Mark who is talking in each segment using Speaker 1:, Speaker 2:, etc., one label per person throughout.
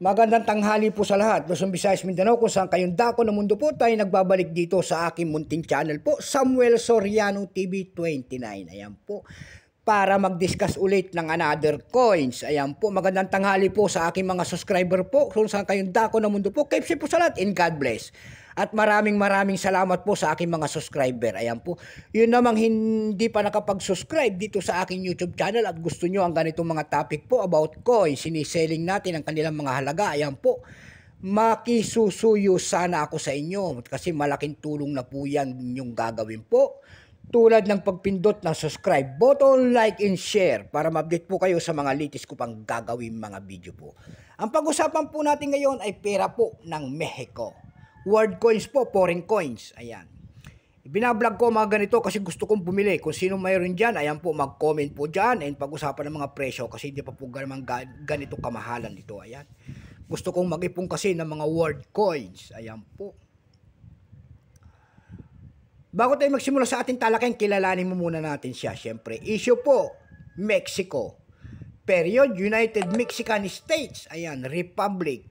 Speaker 1: Magandang tanghali po sa lahat. Luzon, Visayas, Mindanao, kung saan kayong dako ng mundo po tayo nagbabalik dito sa aking munting channel po, Samuel Soriano TV 29. Ayan po para mag-discuss ulit ng another coins. Ayan po, magandang tanghali po sa aking mga subscriber po. Kung saan kayong dako ng mundo po. Keep safe po sa lahat and God bless. At maraming maraming salamat po sa aking mga subscriber. Ayan po. Yun namang hindi pa nakapag-subscribe dito sa aking YouTube channel at gusto nyo ang ganitong mga topic po about coin. Siniselling natin ang kanilang mga halaga. Ayan po. Makisusuyo sana ako sa inyo kasi malaking tulong na po yan yung gagawin po tulad ng pagpindot ng subscribe button, like, and share para ma-update po kayo sa mga latest ko pang gagawin mga video po. Ang pag-usapan po natin ngayon ay pera po ng Mexico world coins po, foreign coins. Ayan. Binablog ko mga ganito kasi gusto kong bumili. Kung sino mayroon dyan, ayan po, mag-comment po dyan and pag-usapan ng mga presyo kasi hindi pa po naman ganito kamahalan dito. Ayan. Gusto kong mag-ipon kasi ng mga world coins. Ayan po. Bago tayo magsimula sa ating talakay, kilalanin mo muna natin siya. Siyempre, issue po, Mexico. Period, United Mexican States. Ayan, Republic.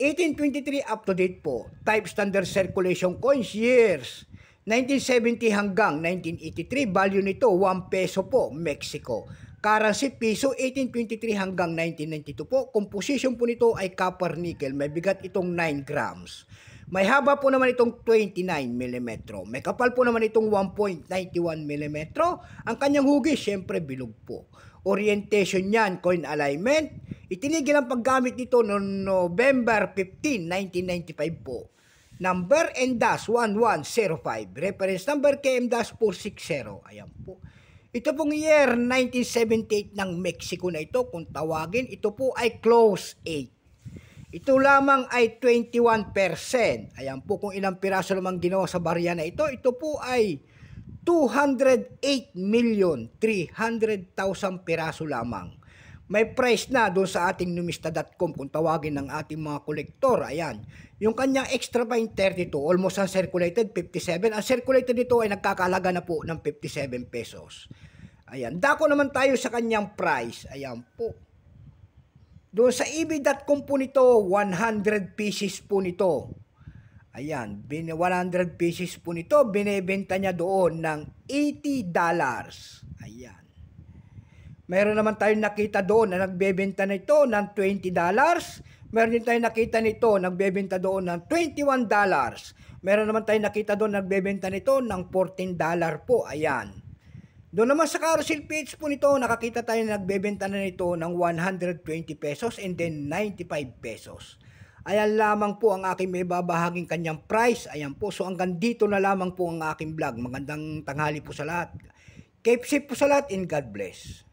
Speaker 1: 1823 up to date po, type standard circulation coins years. 1970 hanggang 1983, value nito 1 peso po, Mexico. Currency piso 1823 hanggang 1992 po. Composition po nito ay copper nickel. May bigat itong 9 grams. May haba po naman itong 29 mm. May kapal po naman itong 1.91 mm. Ang kanyang hugis, syempre bilog po. Orientation niyan, coin alignment Itinigil ang paggamit nito noong November 15, 1995 po. Number N-1105, reference number KM-460. Ayan po. Ito pong year 1978 ng Mexico na ito, kung tawagin, ito po ay close 8. Ito lamang ay 21%. Ayan po kung ilang piraso lamang ginawa sa barya na ito, ito po ay 208 million 300,000 piraso lamang. May price na doon sa ating numista.com kung tawagin ng ating mga kolektor. Ayan. Yung kanyang extra fine 32, almost uncirculated, 57. Ang circulated nito ay nagkakalaga na po ng 57 pesos. Ayan. Dako naman tayo sa kanyang price. Ayan po. Doon sa ebay.com po nito, 100 pieces po nito. Ayan, 100 pieces po nito, binebenta niya doon ng 80 dollars. Ayan. Meron naman tayong nakita doon na nagbebenta nito na ng $20. Meron din tayong nakita nito nagbebenta doon ng $21. Meron naman tayong nakita doon nagbebenta nito ng $14 po. Ayan. Doon naman sa carousel page po nito, nakakita tayo na nagbebenta na nito ng 120 pesos and then 95 pesos. Ayan lamang po ang aking may babahaging kanyang price. Ayan po. So hanggang dito na lamang po ang aking vlog. Magandang tanghali po sa lahat. Keep safe po sa lahat and God bless.